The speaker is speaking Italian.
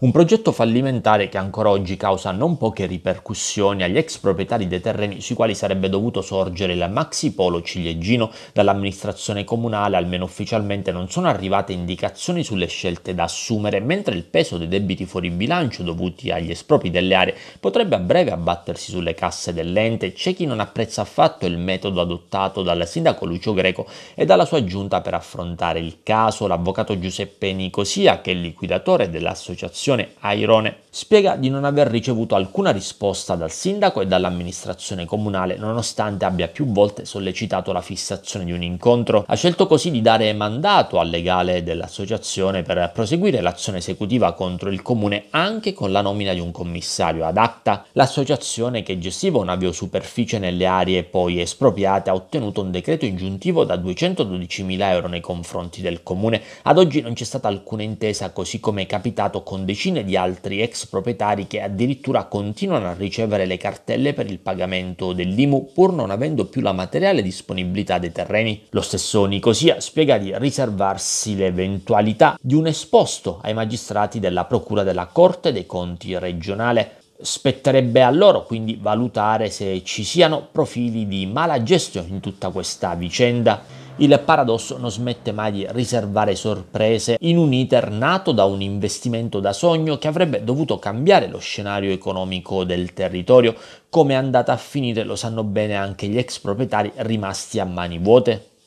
Un progetto fallimentare che ancora oggi causa non poche ripercussioni agli ex proprietari dei terreni sui quali sarebbe dovuto sorgere il maxi polo ciliegino. Dall'amministrazione comunale, almeno ufficialmente, non sono arrivate indicazioni sulle scelte da assumere, mentre il peso dei debiti fuori bilancio dovuti agli espropri delle aree potrebbe a breve abbattersi sulle casse dell'ente. C'è chi non apprezza affatto il metodo adottato dal sindaco Lucio Greco e dalla sua giunta per affrontare il caso. L'avvocato Giuseppe Nicosia, che è il liquidatore dell'associazione commissione Airone spiega di non aver ricevuto alcuna risposta dal sindaco e dall'amministrazione comunale nonostante abbia più volte sollecitato la fissazione di un incontro. Ha scelto così di dare mandato al legale dell'associazione per proseguire l'azione esecutiva contro il comune anche con la nomina di un commissario ad acta. L'associazione che gestiva una biosuperficie nelle aree poi espropriate ha ottenuto un decreto ingiuntivo da 212.000 euro nei confronti del comune. Ad oggi non c'è stata alcuna intesa così come è capitato con decine decine di altri ex proprietari che addirittura continuano a ricevere le cartelle per il pagamento dell'IMU pur non avendo più la materiale disponibilità dei terreni. Lo stesso Nicosia spiega di riservarsi l'eventualità di un esposto ai magistrati della Procura della Corte dei Conti regionale. Spetterebbe a loro quindi valutare se ci siano profili di mala gestione in tutta questa vicenda. Il paradosso non smette mai di riservare sorprese in un iter nato da un investimento da sogno che avrebbe dovuto cambiare lo scenario economico del territorio. Come è andata a finire lo sanno bene anche gli ex proprietari rimasti a mani vuote.